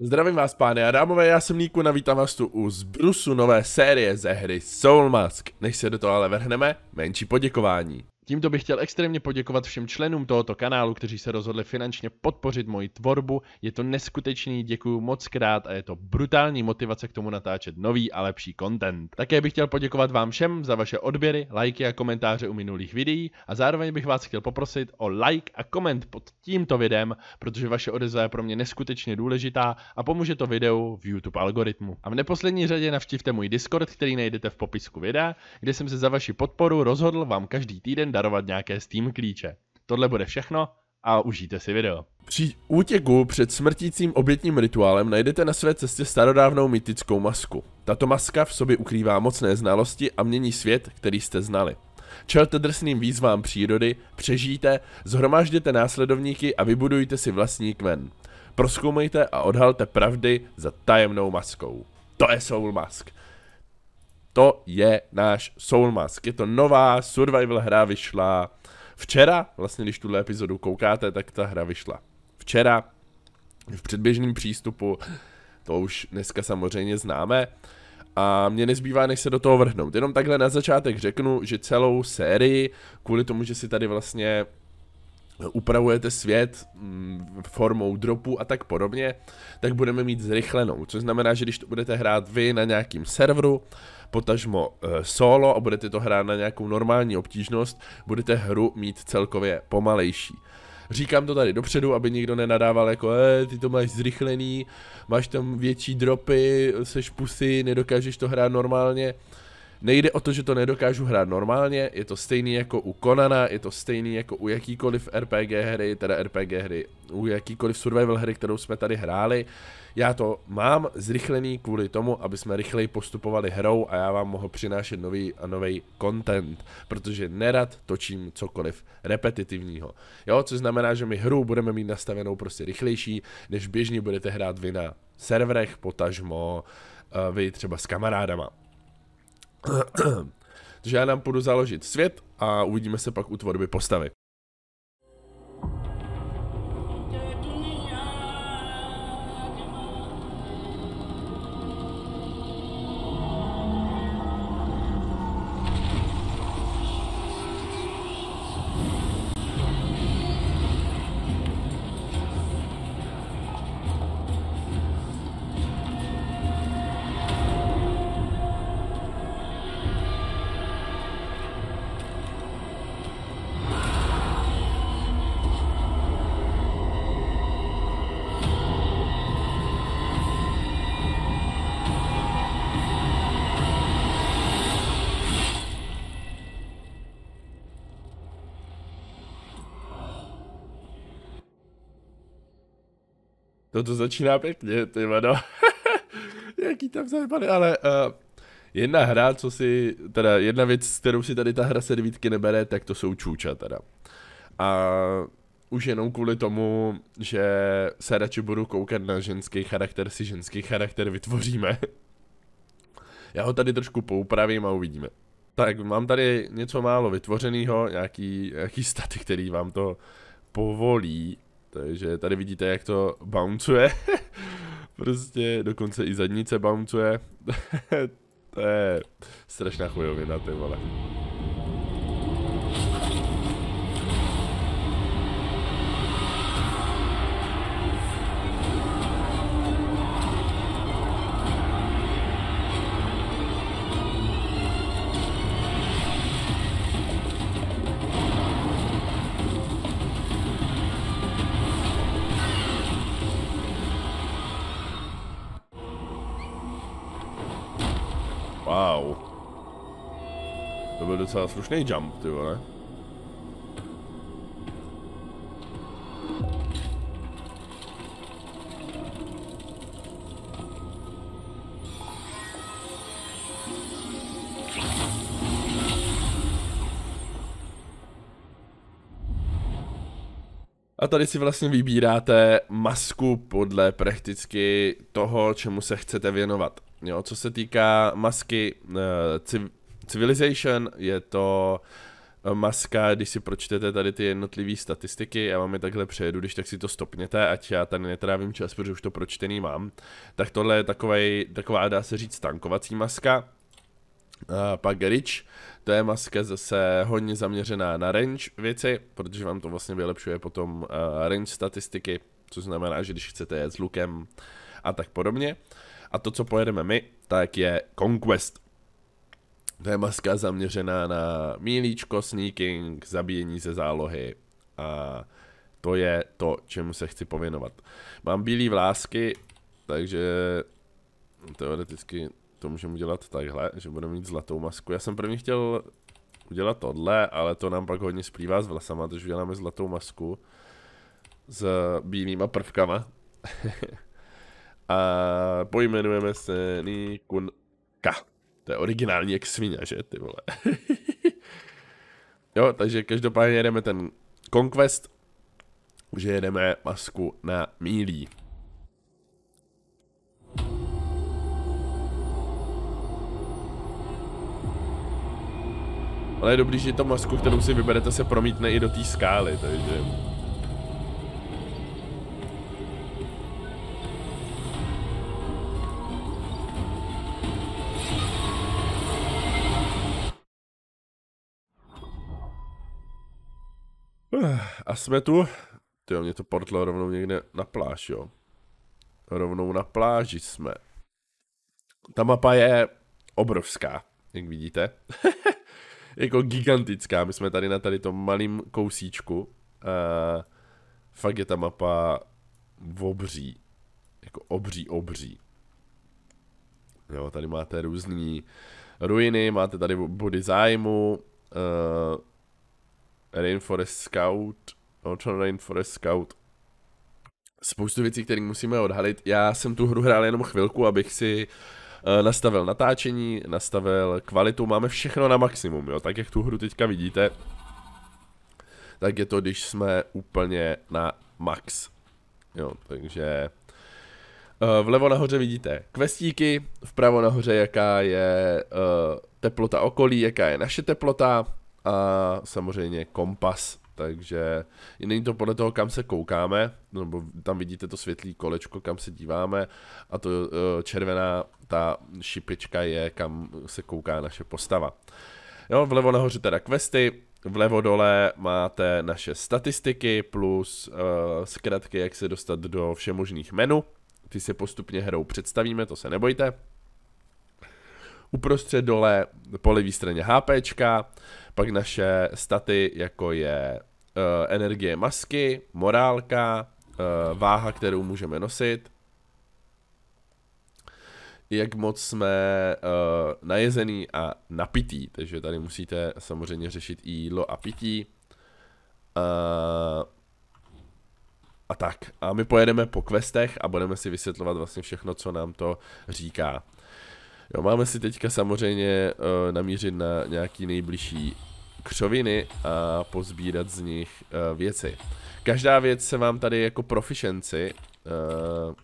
Zdravím vás pány a dámové, já jsem Níku a vítám vás tu u zbrusu nové série ze hry Soul Mask. Než se do toho ale vrhneme, menší poděkování. Tímto bych chtěl extrémně poděkovat všem členům tohoto kanálu, kteří se rozhodli finančně podpořit moji tvorbu. Je to neskutečný, děkuju moc krát a je to brutální motivace k tomu natáčet nový a lepší content. Také bych chtěl poděkovat vám všem za vaše odběry, lajky a komentáře u minulých videí a zároveň bych vás chtěl poprosit o like a koment pod tímto videem, protože vaše odezva je pro mě neskutečně důležitá a pomůže to videu v YouTube algoritmu. A v neposlední řadě navštivte můj Discord, který najdete v popisku videa, kde jsem se za vaši podporu rozhodl vám každý týden darovat nějaké Steam klíče. Tohle bude všechno a užijte si video. Při útěku před smrtícím obětním rituálem najdete na své cestě starodávnou mytickou masku. Tato maska v sobě ukrývá mocné znalosti a mění svět, který jste znali. Čelte drsným výzvám přírody, přežijte, zhromážděte následovníky a vybudujte si vlastní kmen. Proskoumejte a odhalte pravdy za tajemnou maskou. To je Soul Mask to je náš Soul Mask, Je to nová survival hra, vyšla včera, vlastně když tuhle epizodu koukáte, tak ta hra vyšla včera v předběžném přístupu, to už dneska samozřejmě známe. A mě nezbývá, než se do toho vrhnout. Jenom takhle na začátek řeknu, že celou sérii, kvůli tomu, že si tady vlastně upravujete svět mm, formou dropu a tak podobně, tak budeme mít zrychlenou, což znamená, že když to budete hrát vy na nějakým serveru, potažmo eh, solo a budete to hrát na nějakou normální obtížnost, budete hru mít celkově pomalejší. Říkám to tady dopředu, aby nikdo nenadával jako, e, ty to máš zrychlený, máš tam větší dropy, seš pusy, nedokážeš to hrát normálně. Nejde o to, že to nedokážu hrát normálně, je to stejný jako u Konana, je to stejný jako u jakýkoliv RPG hry, teda RPG hry, u jakýkoliv survival hry, kterou jsme tady hráli. Já to mám zrychlený kvůli tomu, aby jsme rychleji postupovali hrou a já vám mohl přinášet nový a nový content, protože nerad točím cokoliv repetitivního. Jo, což znamená, že my hru budeme mít nastavenou prostě rychlejší, než běžně budete hrát vy na serverech, potažmo eh, vy třeba s kamarádama. Takže já nám půjdu založit svět a uvidíme se pak u tvorby postavy. To no to začíná pěkně, ty vado. Jaký tam zajímavý, ale uh, jedna hra, co si, teda jedna věc, kterou si tady ta hra se devítky nebere, tak to jsou čůča teda. A už jenom kvůli tomu, že se radši budu koukat na ženský charakter, si ženský charakter vytvoříme. Já ho tady trošku poupravím a uvidíme. Tak mám tady něco málo vytvořeného, nějaký, nějaký staty, který vám to povolí. Takže tady vidíte, jak to bouncuje. prostě dokonce i zadnice bouncuje. to je strašná chujovina, ty vole. Wow. To byl docela slušný jump, ty vole. A tady si vlastně vybíráte masku podle prakticky toho, čemu se chcete věnovat. Jo, co se týká masky uh, civ- Civilization, je to eh, maska, když si pročtete tady ty jednotlivé statistiky, já vám je takhle přejedu, když tak si to stopněte, ať já tady netrávím čas, protože už to pročtený mám, tak tohle je takovej, taková, dá se říct, tankovací maska, Uh, pak Rich, to je maska zase hodně zaměřená na range věci, protože vám to vlastně vylepšuje potom uh, range statistiky, což znamená, že když chcete jet s lukem a tak podobně. Uh, a to, co pojedeme my, tak je Conquest. To je maska zaměřená na mílíčko, sneaking, zabíjení ze zálohy a to je to, čemu se chci pověnovat. Mám bílé vlásky, takže teoreticky to můžeme udělat takhle, že budeme mít zlatou masku. Já jsem první chtěl udělat tohle, ale to nám pak hodně splývá s vlasama, takže uděláme zlatou masku s bílýma prvkama. A pojmenujeme se Nikunka. To je originální jak svině, že ty vole. jo, takže každopádně jedeme ten Conquest, že jedeme masku na mílí. Ale je dobrý, že to masku, kterou si vyberete, se promítne i do té skály, takže... Eh, a jsme tu. Ty mě to portlo rovnou někde na pláž, jo. Rovnou na pláži jsme. Ta mapa je obrovská, jak vidíte. jako gigantická. My jsme tady na tady tom malým kousíčku. A eh, fakt je ta mapa obří. Jako obří, obří. Jo, tady máte různé ruiny, máte tady body zájmu, uh, Rainforest Scout, Ultron Rainforest Scout. Spoustu věcí, které musíme odhalit. Já jsem tu hru hrál jenom chvilku, abych si eh, nastavil natáčení, nastavil kvalitu, máme všechno na maximum, jo, tak jak tu hru teďka vidíte, tak je to, když jsme úplně na max, jo, takže eh, vlevo nahoře vidíte kvestíky, vpravo nahoře jaká je uh, teplota okolí, jaká je naše teplota, a samozřejmě kompas, takže není to podle toho, kam se koukáme, nebo tam vidíte to světlý kolečko, kam se díváme a to e, červená ta šipička je, kam se kouká naše postava. Jo, vlevo nahoře teda questy, vlevo dole máte naše statistiky plus uh, zkratky, jak se dostat do všemožných menu. Ty se postupně hrou představíme, to se nebojte. Uprostřed dole po levé straně HPčka, pak naše staty, jako je uh, energie masky, morálka, uh, váha, kterou můžeme nosit, jak moc jsme uh, najezený a napitý, takže tady musíte samozřejmě řešit i jídlo a pití. Uh, a tak. A my pojedeme po questech a budeme si vysvětlovat vlastně všechno, co nám to říká. Jo, máme si teďka samozřejmě uh, namířit na nějaký nejbližší křoviny a pozbírat z nich uh, věci. Každá věc se vám tady jako proficiency uh, eh,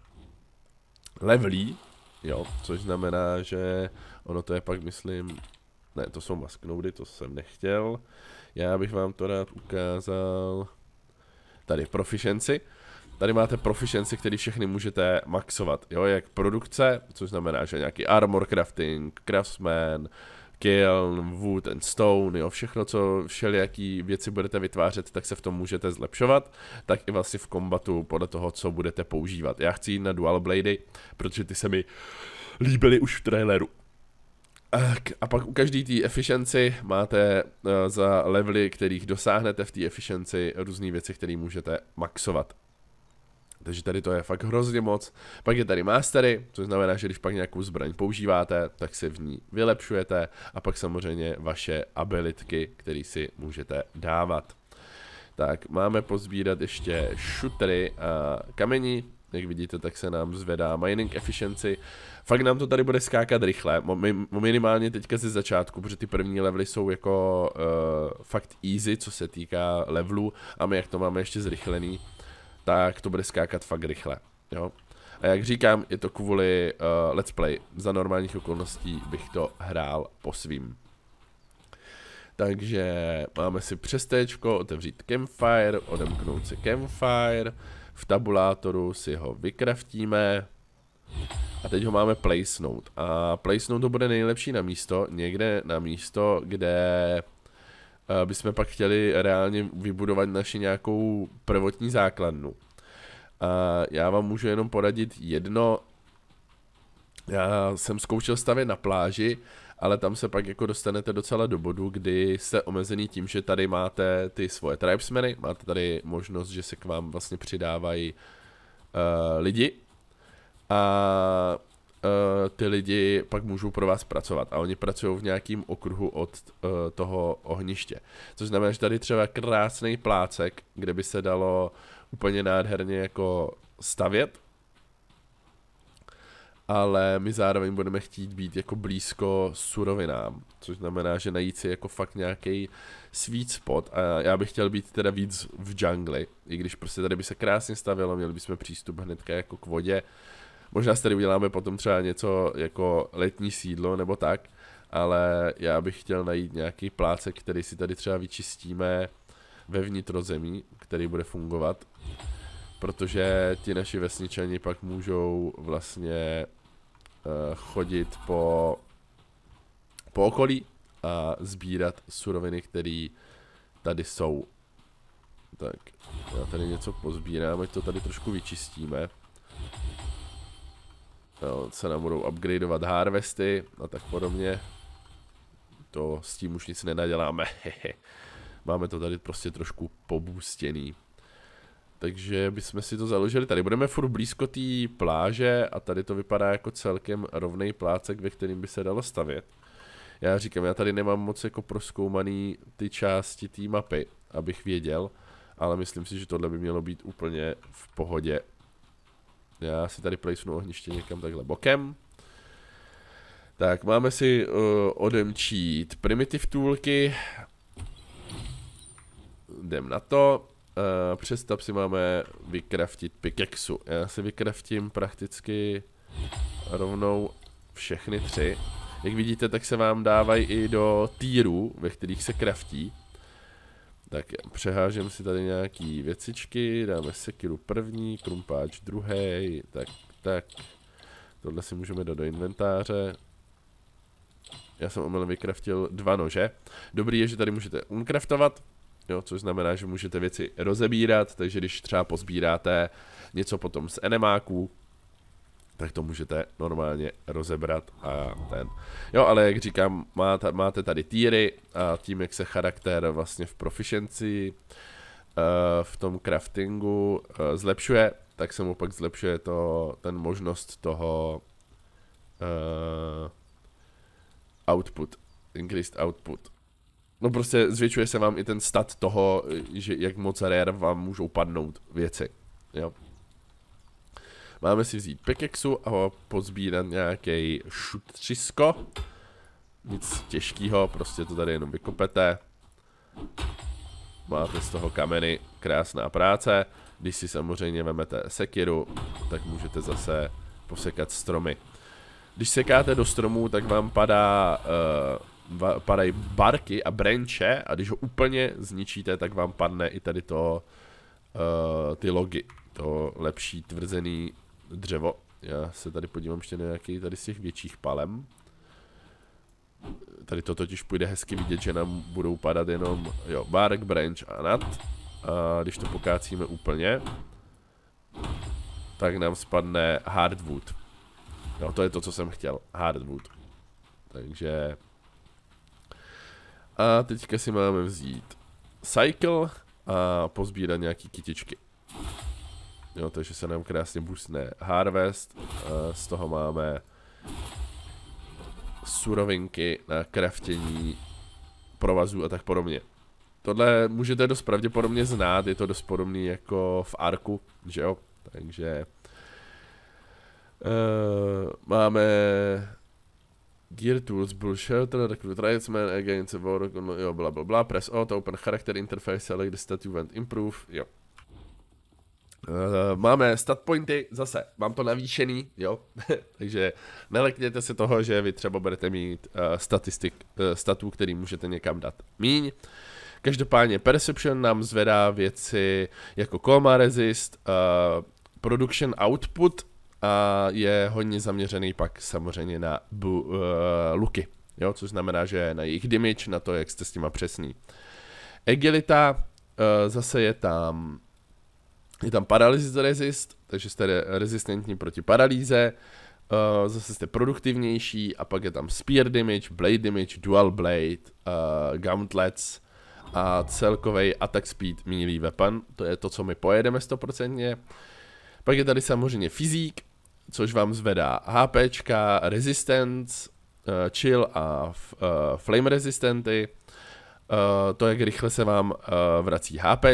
levlí, jo, což znamená, že ono to je pak, myslím, ne, to jsou masknoudy, to jsem nechtěl. Já bych vám to rád ukázal tady proficiency. Uh, Tady máte proficiency, který všechny můžete maxovat, jo, jak produkce, což znamená, že nějaký armor crafting, craftsman, kiln, wood and stone, jo, všechno, co všelijaký věci budete vytvářet, tak se v tom můžete zlepšovat, tak i vlastně v kombatu podle toho, co budete používat. Já chci jít na dual blady, protože ty se mi líbily už v traileru. A pak u každé té efficiency máte eh, za levely, kterých dosáhnete v té efficiency různé věci, které můžete maxovat takže tady to je fakt hrozně moc. Pak je tady mastery, což znamená, že když pak nějakou zbraň používáte, tak si v ní vylepšujete a pak samozřejmě vaše abilitky, které si můžete dávat. Tak máme pozbírat ještě šutry a kamení, jak vidíte, tak se nám zvedá mining efficiency. Fakt nám to tady bude skákat rychle, minimálně teďka ze začátku, protože ty první levely jsou jako uh, fakt easy, co se týká levelů a my jak to máme ještě zrychlený, tak to bude skákat fakt rychle, jo. A jak říkám, je to kvůli uh, let's play. Za normálních okolností bych to hrál po svým. Takže máme si přestečko, otevřít campfire, odemknout si campfire, v tabulátoru si ho vykraftíme a teď ho máme placenout. A placenout to bude nejlepší na místo, někde na místo, kde bychom eh, pak chtěli reálně vybudovat naši nějakou prvotní základnu. A eh, já vám můžu jenom poradit jedno. Já jsem zkoušel stavět na pláži, ale tam se pak jako dostanete docela do bodu, kdy jste omezený tím, že tady máte ty svoje tribesmeny, máte tady možnost, že se k vám vlastně přidávají uh, lidi. A Eh, ty lidi pak můžou pro vás pracovat a oni pracují v nějakém okruhu od uh, toho ohniště. Což znamená, že tady třeba krásný plácek, kde by se dalo úplně nádherně jako stavět, ale my zároveň budeme chtít být jako blízko surovinám, což znamená, že najít si jako fakt nějaký sweet spot a já bych chtěl být teda víc v džungli, i když prostě tady by se krásně stavělo, měli bychom přístup hnedka jako k vodě, uh, Možná si tady uděláme potom třeba něco jako letní sídlo nebo tak, ale já bych chtěl najít nějaký plácek, který si tady třeba vyčistíme ve vnitrozemí, který bude fungovat, protože ti naši vesničani pak můžou vlastně uh, chodit po, po okolí a sbírat suroviny, které tady jsou. Tak, já tady něco pozbírám, ať to tady trošku vyčistíme jo, se nám budou upgradeovat harvesty a tak podobně. To s tím už nic nenaděláme. Máme to tady prostě trošku pobůstěný. Takže bychom si to založili. Tady budeme furt blízko té pláže a tady to vypadá jako celkem rovný plácek, ve kterým by se dalo stavět. Já říkám, já tady nemám moc jako proskoumaný ty části té mapy, abych věděl, ale myslím si, že tohle by mělo být úplně v pohodě já si tady plejsnu ohniště někam takhle bokem. Tak, máme si uh, odemčít primitive toolky. Jdem na to. Uh, eh, přes tab si máme vykraftit pikexu. Já si vykraftím prakticky rovnou všechny tři. Jak vidíte, tak se vám dávají i do týrů, ve kterých se kraftí. Tak přehážem si tady nějaký věcičky, dáme sekiru první, krumpáč druhý, tak, tak. Tohle si můžeme dát do inventáře. Já jsem omylem vykraftil dva nože. Dobrý je, že tady můžete uncraftovat, jo, což znamená, že můžete věci rozebírat, takže když třeba pozbíráte něco potom z enemáků, tak to můžete normálně rozebrat a ten. Jo, ale jak říkám, máte, tady týry a tím, jak se charakter vlastně v proficiency, eh, v tom craftingu eh, zlepšuje, tak se mu pak zlepšuje to, ten možnost toho uh, output, increased output. No prostě zvětšuje se vám i ten stat toho, že jak moc rare vám můžou padnout věci, jo. Máme si vzít pekexu a pozbírat nějaký šutřisko. Nic těžkého, prostě to tady jenom vykopete. Máte z toho kameny, krásná práce. Když si samozřejmě vemete sekiru, tak můžete zase posekat stromy. Když sekáte do stromů, tak vám padá, uh, padají barky a branche a když ho úplně zničíte, tak vám padne i tady to, uh, ty logy, to lepší tvrzený dřevo. Já se tady podívám ještě na nějaký tady z těch větších palem. Tady to totiž půjde hezky vidět, že nám budou padat jenom, jo, bark, branch a nad, A když to pokácíme úplně, tak nám spadne hardwood. No to je to, co jsem chtěl, hardwood. Takže... A teďka si máme vzít cycle a pozbírat nějaký kytičky. Jo, takže se nám krásně busne Harvest, eh, z toho máme surovinky na kraftění provazů a tak podobně. Tohle můžete dost pravděpodobně znát, je to dost podobný jako v Arku, že jo? Takže uh, máme Gear Tools Bull Shelter, Recruit Rightsman, Against War, jo, bla, bla, bla, press O, to open character interface, select the statue you want improve, jo. Uh, máme stat pointy, zase, mám to navýšený, jo, takže nelekněte se toho, že vy třeba budete mít uh, statistik, uh, statů, který můžete někam dát míň. Každopádně Perception nám zvedá věci jako Coma Resist, uh, Production Output a je hodně zaměřený pak samozřejmě na bu, uh, luky, jo, což znamená, že na jejich damage, na to, jak jste s nima přesní. Agilita, uh, zase je tam je tam paralysis resist, takže jste rezistentní proti paralýze, uh, zase jste produktivnější a pak je tam spear damage, blade damage, dual blade, uh, gauntlets a celkový attack speed melee weapon, to je to, co my pojedeme 100%. Pak je tady samozřejmě fyzik, což vám zvedá HP, resistance, uh, chill a f, uh, flame resistenty, uh, to, jak rychle se vám uh, vrací HP,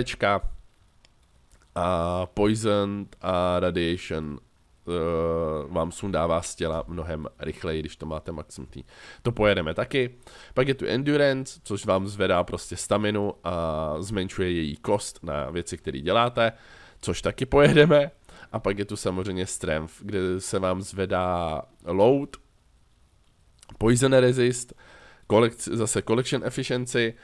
a poison a Radiation uh, vám sundává z těla mnohem rychleji, když to máte maximum tý. To pojedeme taky. Pak je tu Endurance, což vám zvedá prostě staminu a zmenšuje její kost na věci, které děláte, což taky pojedeme. A pak je tu samozřejmě Strength, kde se vám zvedá Load, Poison Resist, kolekci, zase Collection Efficiency,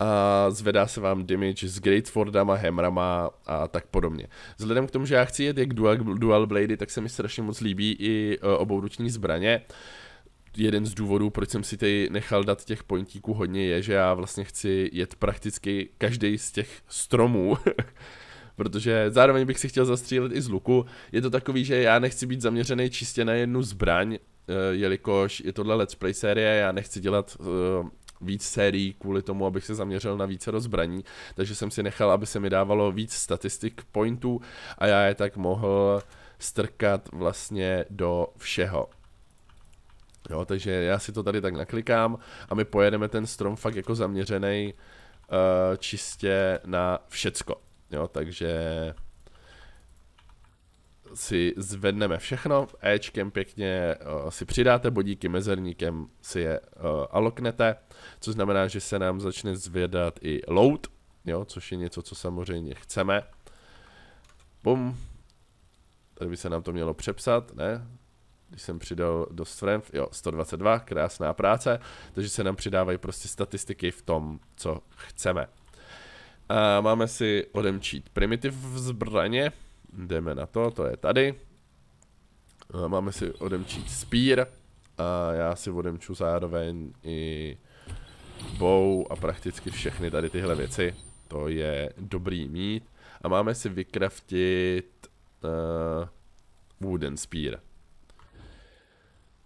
a zvedá se vám damage s Greatswordama, Hemrama a tak podobně. Vzhledem k tomu, že já chci jet jak dual, dual blady, tak se mi strašně moc líbí i uh, obouruční zbraně. Jeden z důvodů, proč jsem si tady nechal dát těch pointíků hodně, je, že já vlastně chci jet prakticky každý z těch stromů. protože zároveň bych si chtěl zastřílet i z luku. Je to takový, že já nechci být zaměřený čistě na jednu zbraň, e, jelikož je tohle let's play série, já nechci dělat e, víc sérií kvůli tomu, abych se zaměřil na více rozbraní, takže jsem si nechal, aby se mi dávalo víc statistik pointů a já je tak mohl strkat vlastně do všeho. Jo, takže já si to tady tak naklikám a my pojedeme ten strom fakt jako zaměřený uh, eh, čistě na všecko. Jo, takže si zvedneme všechno, Ečkem pěkně uh, si přidáte bodíky, mezerníkem si je uh, aloknete, což znamená, že se nám začne zvědat i load, jo, což je něco, co samozřejmě chceme. Bum. Tady by se nám to mělo přepsat, ne? Když jsem přidal do strength, jo, 122, krásná práce, takže se nám přidávají prostě statistiky v tom, co chceme. A eh, máme si odemčít primitiv v zbraně, jdeme na to, to je tady. Eh, máme si odemčít spír a já si odemču zároveň i bow a prakticky všechny tady tyhle věci. To je dobrý mít. A máme si vycraftit uh, eh, wooden spear.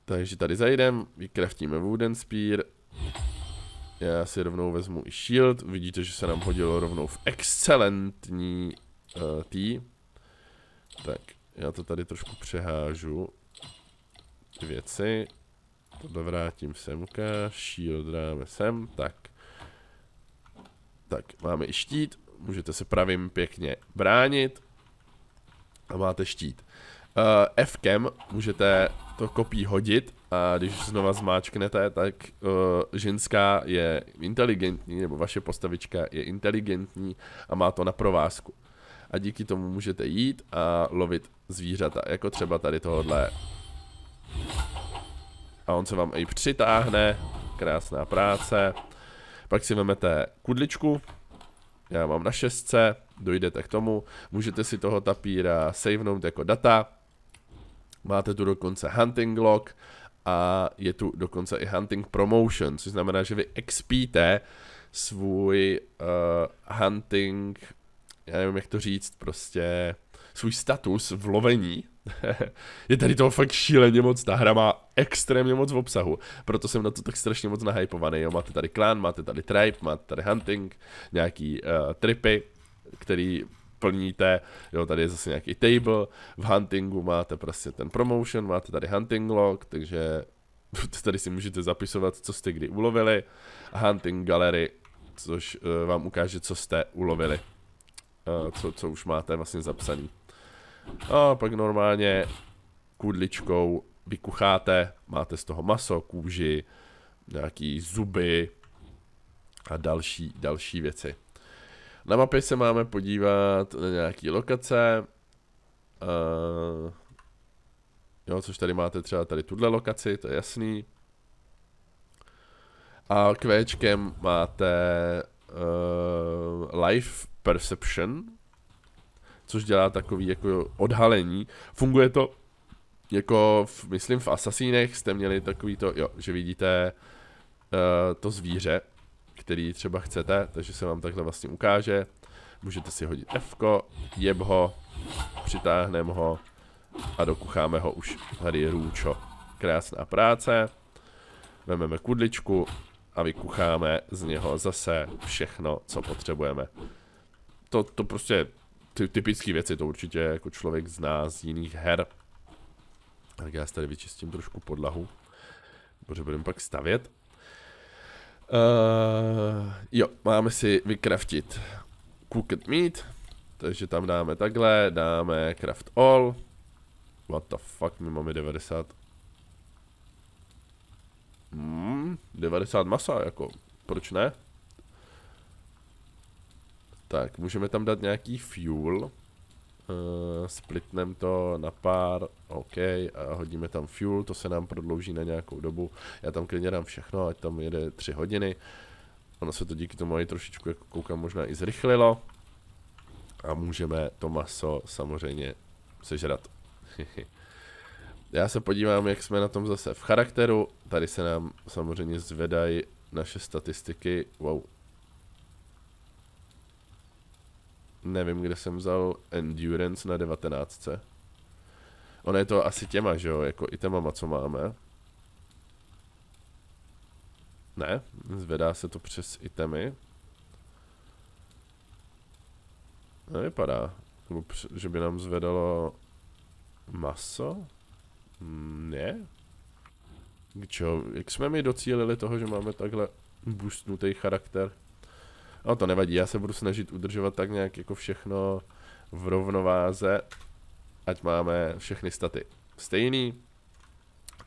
Takže tady zajdem, vycraftíme wooden spear. Já si rovnou vezmu i shield. Vidíte, že se nám hodilo rovnou v excelentní uh, tý. Tak, já to tady trošku přehážu. Ty věci. To vrátím semka, shield dáme sem, tak. Tak, máme i štít, můžete se pravým pěkně bránit. A máte štít. Uh, eh, f můžete to kopí hodit a když znova zmáčknete, tak uh, ženská je inteligentní, nebo vaše postavička je inteligentní a má to na provázku a díky tomu můžete jít a lovit zvířata, jako třeba tady tohle. A on se vám i přitáhne, krásná práce. Pak si vezmete kudličku, já mám na šestce, dojdete k tomu, můžete si toho tapíra savenout jako data, máte tu dokonce hunting log a je tu dokonce i hunting promotion, což znamená, že vy expíte svůj uh, hunting já nevím, jak to říct, prostě svůj status v lovení. je tady toho fakt šíleně moc, ta hra má extrémně moc v obsahu, proto jsem na to tak strašně moc nahypovaný, jo, máte tady klan, máte tady tribe, máte tady hunting, nějaký uh, tripy, který plníte, jo, tady je zase nějaký table, v huntingu máte prostě ten promotion, máte tady hunting log, takže tady si můžete zapisovat, co jste kdy ulovili, hunting gallery, což uh, vám ukáže, co jste ulovili. Eh, co, co už máte vlastně zapsaný. A pak normálně kudličkou vykucháte, máte z toho maso, kůži, nějaký zuby a další, další věci. Na mapě se máme podívat na nějaký lokace. Uh, jo, což tady máte třeba tady tuhle lokaci, to je jasný. A kvéčkem máte uh, Life Perception, což dělá takový jako odhalení. Funguje to jako, v, myslím, v Assassinech jste měli takový to, jo, že vidíte uh, to zvíře, který třeba chcete, takže se vám takhle vlastně ukáže. Můžete si hodit F, jeb ho, přitáhneme ho a dokucháme ho už. Tady je růčo. Krásná práce. Vememe kudličku a vykucháme z něho zase všechno, co potřebujeme. To, to prostě ty, typické věci, to určitě jako člověk zná z jiných her. Tak já si tady vyčistím trošku podlahu, protože budeme pak stavět. Uh, jo, máme si vycraftit cooked meat, takže tam dáme takhle, dáme craft all. What the fuck, my máme 90 Hmm, 90 masa, jako, proč ne? Tak, můžeme tam dát nějaký fuel. Uh, splitnem to na pár, OK, a hodíme tam fuel, to se nám prodlouží na nějakou dobu. Já tam klidně dám všechno, ať tam jede 3 hodiny. Ono se to díky tomu i trošičku, jako koukám, možná i zrychlilo. A můžeme to maso samozřejmě sežrat. Já se podívám, jak jsme na tom zase v charakteru. Tady se nám samozřejmě zvedají naše statistiky. Wow. Nevím, kde jsem vzal Endurance na 19. Ono je to asi těma, že jo? Jako i těma, co máme. Ne, zvedá se to přes itemy. Nevypadá, že by nám zvedalo maso. Mm, ne. Čo, jak jsme mi docílili toho, že máme takhle boostnutý charakter? No to nevadí, já se budu snažit udržovat tak nějak jako všechno v rovnováze, ať máme všechny staty stejný.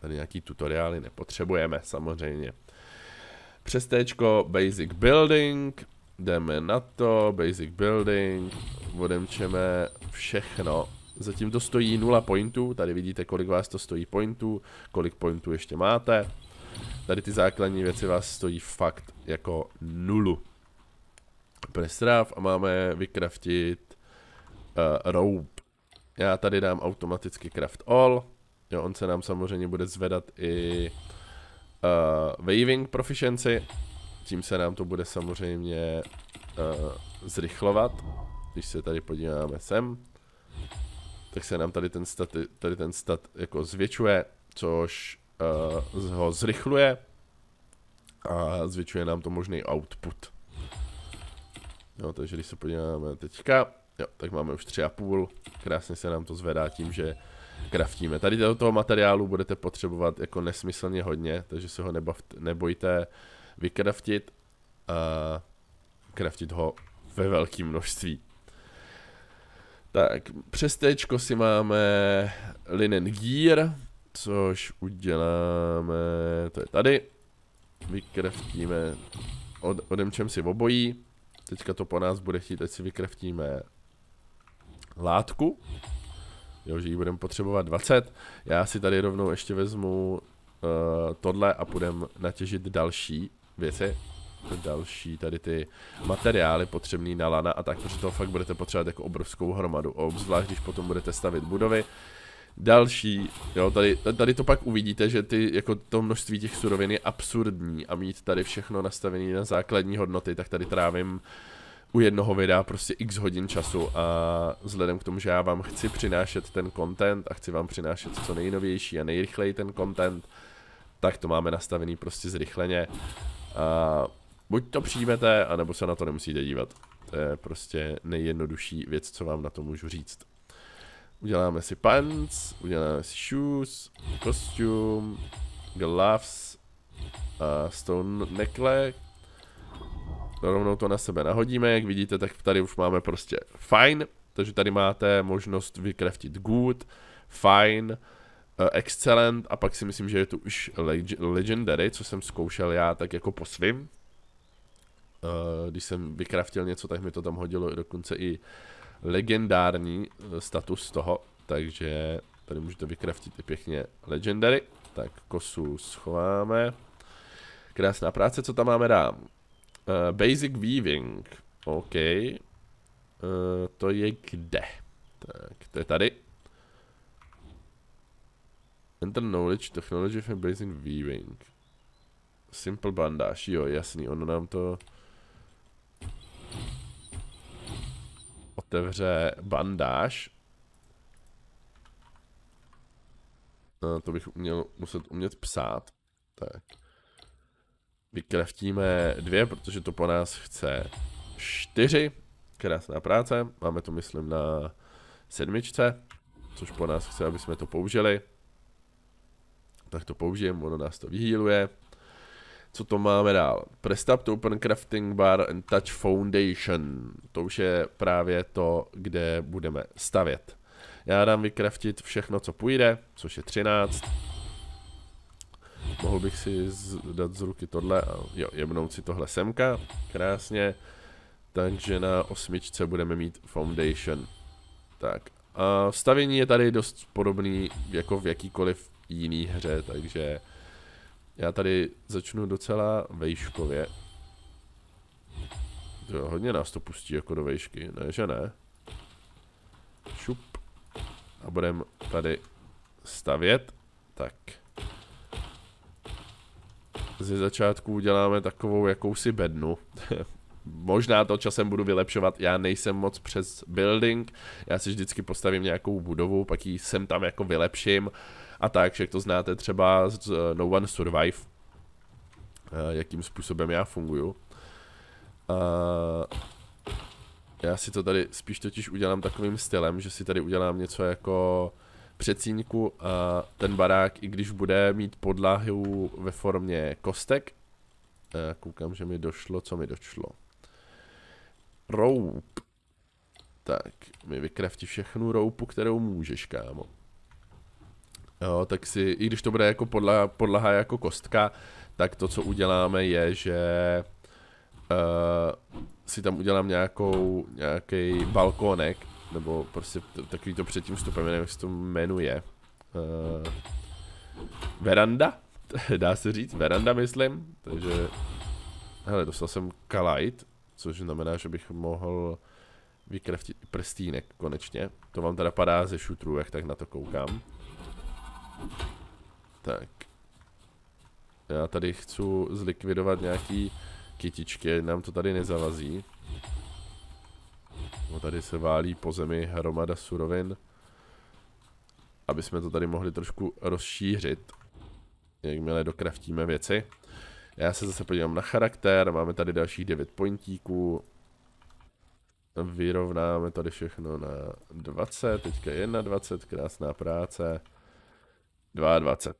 Tady nějaký tutoriály nepotřebujeme samozřejmě. Přes Basic Building, jdeme na to, Basic Building, odemčeme všechno Zatím to stojí 0 pointů, tady vidíte, kolik vás to stojí pointů, kolik pointů ještě máte. Tady ty základní věci vás stojí fakt jako nulu. Prestrav a máme vycraftit uh, eh, rope. Já tady dám automaticky craft all. Jo, on se nám samozřejmě bude zvedat i uh, eh, waving proficiency. Tím se nám to bude samozřejmě uh, zrychlovat. Když se tady podíváme sem, tak se nám tady ten stat, tady ten stat jako zvětšuje, což uh, ho zrychluje a zvětšuje nám to možný output. Jo, takže když se podíváme teďka, jo, tak máme už 3,5, krásně se nám to zvedá tím, že kraftíme. Tady do toho materiálu budete potřebovat jako nesmyslně hodně, takže se ho nebavte, nebojte vykraftit a kraftit ho ve velkém množství. Tak přes tečko si máme linen gear, což uděláme, to je tady. Vykreftíme, od, odemčem si obojí. Teďka to po nás bude chtít, teď si vykreftíme látku. Jo, že ji budeme potřebovat 20. Já si tady rovnou ještě vezmu uh, tohle a budem natěžit další věci další tady ty materiály potřebný na lana a tak, protože toho fakt budete potřebovat jako obrovskou hromadu, obzvlášť když potom budete stavit budovy. Další, jo, tady, tady to pak uvidíte, že ty, jako to množství těch surovin je absurdní a mít tady všechno nastavené na základní hodnoty, tak tady trávím u jednoho videa prostě x hodin času a vzhledem k tomu, že já vám chci přinášet ten content a chci vám přinášet co nejnovější a nejrychleji ten content, tak to máme nastavený prostě zrychleně. A Buď to přijmete, anebo se na to nemusíte dívat. To je prostě nejjednodušší věc, co vám na to můžu říct. Uděláme si pants, uděláme si shoes, costume, gloves a stone neckle. No, rovnou to na sebe nahodíme, jak vidíte, tak tady už máme prostě fine, takže tady máte možnost vykraftit good, fine, eh, excellent a pak si myslím, že je tu už legendary, co jsem zkoušel já tak jako po svým. Eh, když jsem vykraftil něco, tak mi to tam hodilo dokonce i legendární eh, status toho, takže tady můžete vykraftit i pěkně legendary, tak kosu schováme. Krásná práce, co tam máme dám? Uh, eh, basic weaving, OK. Uh, to je kde? Tak, to je tady. Enter knowledge, technology for basic weaving. Simple bandage, jo, jasný, ono nám to... otevře bandáž. No, to bych měl muset umět psát. Tak. Vykraftíme dvě, protože to po nás chce čtyři. Krásná práce. Máme to, myslím, na sedmičce. Což po nás chce, aby jsme to použili. Tak to použijeme, ono nás to vyhýluje. Co to máme dál? Press to open crafting bar and touch foundation. To už je právě to, kde budeme stavět. Já dám vykraftit všechno, co půjde, což je 13. Mohl bych si dát z ruky tohle a jo, jebnout si tohle semka. Krásně. Takže na osmičce budeme mít foundation. Tak. A stavění je tady dost podobný jako v jakýkoliv jiný hře, takže já tady začnu docela vejškově. Jo, hodně nás to pustí jako do vejšky, ne že ne? Šup. A budeme tady stavět. Tak. Ze začátku uděláme takovou jakousi bednu. Možná to časem budu vylepšovat, já nejsem moc přes building, já si vždycky postavím nějakou budovu, pak ji sem tam jako vylepším. Uh, a tak, jak to znáte třeba z eh, No One Survive, eh, jakým způsobem já funguju. Eh, já si to tady spíš totiž udělám takovým stylem, že si tady udělám něco jako přecínku a ten barák, i když bude mít podlahu ve formě kostek. Koukám, že mi došlo, co mi došlo. Roup. Tak, mi vykrafti všechnu roupu, kterou můžeš, kámo jo, tak si, i když to bude jako podla, podlaha jako kostka, tak to, co uděláme, je, že uh, si tam udělám nějakou, nějaký balkónek, nebo prostě takový to před tím vstupem, nevím, jak se to jmenuje. Uh, veranda? Dá se říct, veranda myslím, takže... Hele, dostal jsem kalajt, což znamená, že bych mohl vykraftit prstínek konečně. To vám teda padá ze šutru, jak tak na to koukám. Tak. Já tady chci zlikvidovat nějaký kytičky, nám to tady nezavazí. No tady se válí po zemi hromada surovin. Aby jsme to tady mohli trošku rozšířit. Jakmile dokraftíme věci. Já se zase podívám na charakter, máme tady dalších 9 pointíků. Vyrovnáme tady všechno na 20, teďka je na krásná práce. 22.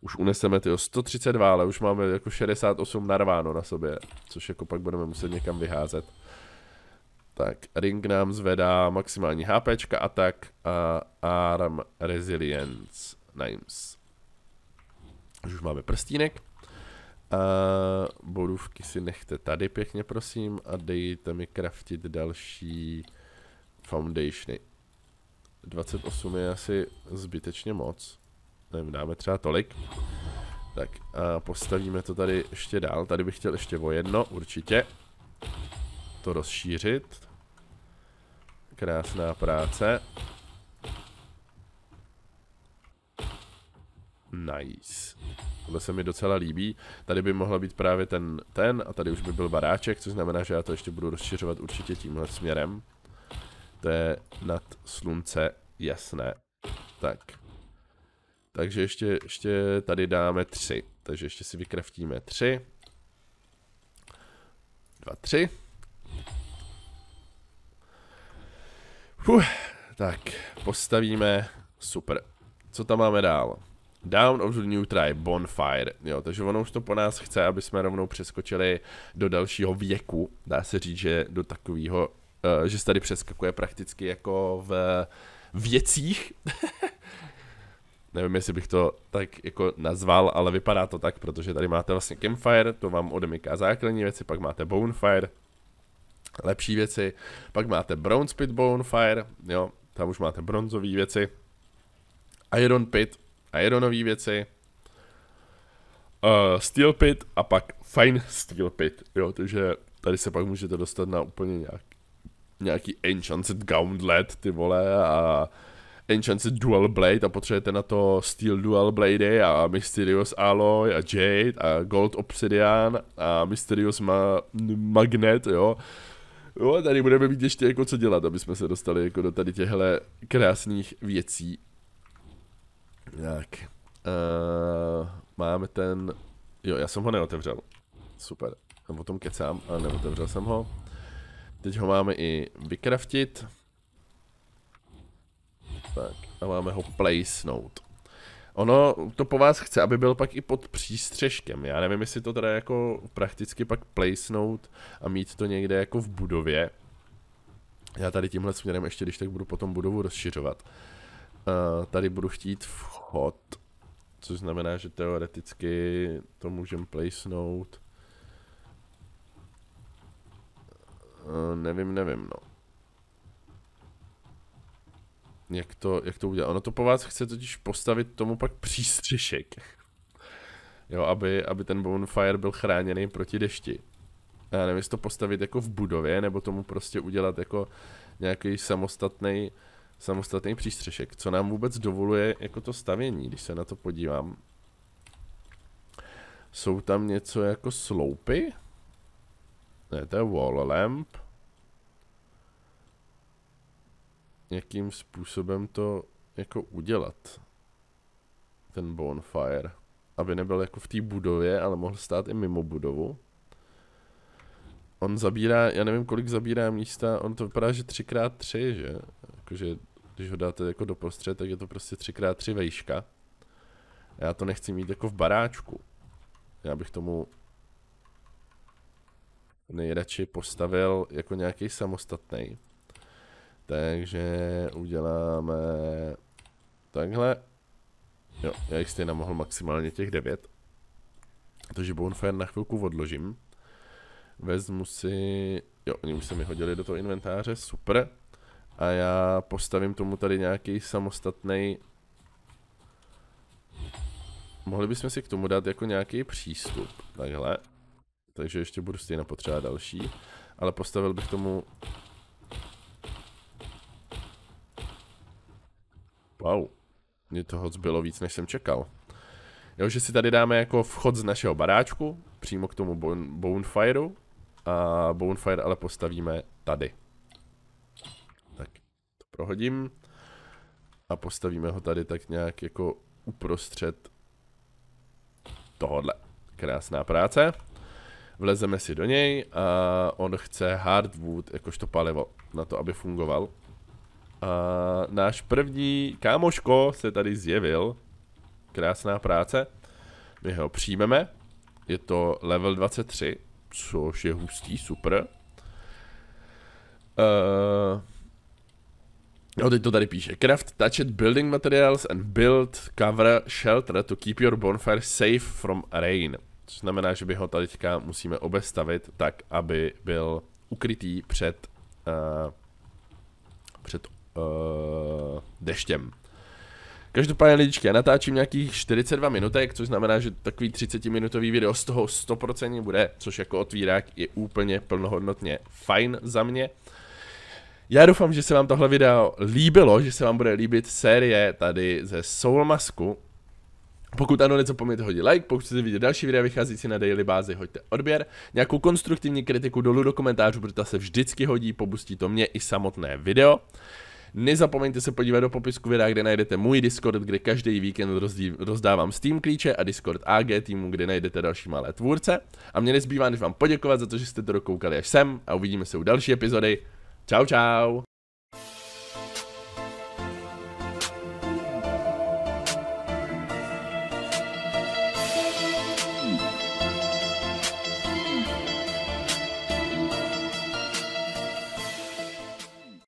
Už uneseme tyho 132, ale už máme jako 68 narváno na sobě, což jako pak budeme muset někam vyházet. Tak, Ring nám zvedá maximální HP, atak a Arm Resilience. names. Už máme prstínek. A bodůvky si nechte tady pěkně prosím a dejte mi kraftit další foundationy. 28 je asi zbytečně moc nevím, dáme třeba tolik. Tak a postavíme to tady ještě dál. Tady bych chtěl ještě o jedno, určitě. To rozšířit. Krásná práce. Nice. Tohle se mi docela líbí. Tady by mohla být právě ten, ten a tady už by byl baráček, což znamená, že já to ještě budu rozšiřovat určitě tímhle směrem. To je nad slunce jasné. Tak, takže ještě, ještě tady dáme tři. Takže ještě si vykraftíme tři. Dva, tři. Huh, tak, postavíme. Super. Co tam máme dál? Down of the New Tribe, Bonfire, jo, takže ono už to po nás chce, aby jsme rovnou přeskočili do dalšího věku, dá se říct, že do takového, uh, eh, že se tady přeskakuje prakticky jako v věcích, nevím, jestli bych to tak jako nazval, ale vypadá to tak, protože tady máte vlastně campfire, to vám odemyká základní věci, pak máte bonfire, lepší věci, pak máte bronze pit bonfire, jo, tam už máte bronzové věci, iron pit, ironové věci, uh, steel pit a pak fine steel pit, jo, takže tady se pak můžete dostat na úplně nějak, nějaký enchanted gauntlet, ty vole, a Enchanted Dual Blade a potřebujete na to Steel Dual Blade a Mysterious Alloy a Jade a Gold Obsidian a Mysterious Ma- Magnet, jo. Jo, tady budeme mít ještě jako co dělat, aby jsme se dostali jako do tady těchto krásných věcí. Tak. Uh, máme ten... Jo, já jsem ho neotevřel. Super. Jsem o tom kecám, ale neotevřel jsem ho. Teď ho máme i vycraftit. Tak a máme ho placenout. Ono to po vás chce, aby byl pak i pod přístřežkem. Já nevím, jestli to teda jako prakticky pak placenout a mít to někde jako v budově. Já tady tímhle směrem ještě, když tak budu potom budovu rozšiřovat. Eh, tady budu chtít vchod, což znamená, že teoreticky to můžem placenout. Eh, nevím, nevím, no jak to, jak to udělat. Ono to po vás chce totiž postavit tomu pak přístřešek. Jo, aby, aby ten bonfire byl chráněný proti dešti. Já nevím, jestli to postavit jako v budově, nebo tomu prostě udělat jako nějaký samostatný samostatný přístřešek, co nám vůbec dovoluje jako to stavění, když se na to podívám. Jsou tam něco jako sloupy? Ne, to je wall lamp. nějakým způsobem to jako udělat, ten bonfire, aby nebyl jako v té budově, ale mohl stát i mimo budovu. On zabírá, já nevím kolik zabírá místa, on to vypadá, že 3x3, že? Jakože když ho dáte jako do prostřed, tak je to prostě 3x3 vejška. Já to nechci mít jako v baráčku. Já bych tomu nejradši postavil jako nějaký samostatný. Takže uděláme takhle. Jo, já jich stejně mohl maximálně těch 9. Takže bonfire na chvilku odložím. Vezmu si... Jo, oni už se mi hodili do toho inventáře, super. A já postavím tomu tady nějaký samostatný. Mohli bychom si k tomu dát jako nějaký přístup, takhle. Takže ještě budu stejně potřebovat další. Ale postavil bych tomu Wow, mě toho zbylo víc, než jsem čekal. Jo, že si tady dáme jako vchod z našeho baráčku, přímo k tomu bon bonfireu. A bonfire ale postavíme tady. Tak, to prohodím. A postavíme ho tady tak nějak jako uprostřed tohodle. Krásná práce. Vlezeme si do něj a on chce hardwood jakožto palivo na to, aby fungoval. A náš první kámoško se tady zjevil. Krásná práce. My ho přijmeme. Je to level 23, což je hustý, super. Uh, no teď to tady píše. Craft touched building materials and build cover shelter to keep your bonfire safe from rain. Což znamená, že by ho tady teďka musíme obestavit tak, aby byl ukrytý před, uh, před uh, deštěm. Každopádně lidičky, já natáčím nějakých 42 minutek, což znamená, že takový 30 minutový video z toho 100% bude, což jako otvírák je úplně plnohodnotně fajn za mě. Já doufám, že se vám tohle video líbilo, že se vám bude líbit série tady ze Soul Masku. Pokud ano, nezapomeňte hodit like, pokud chcete vidět další videa vycházející na daily bázi, hoďte odběr. Nějakou konstruktivní kritiku dolů do komentářů, protože ta se vždycky hodí, pobustí to mě i samotné video. Nezapomeňte se podívat do popisku videa, kde najdete můj Discord, kde každý víkend rozdí, rozdávám Steam klíče a Discord AG týmu, kde najdete další malé tvůrce. A mě nezbývá, než vám poděkovat za to, že jste to dokoukali až sem a uvidíme se u další epizody. Čau, čau!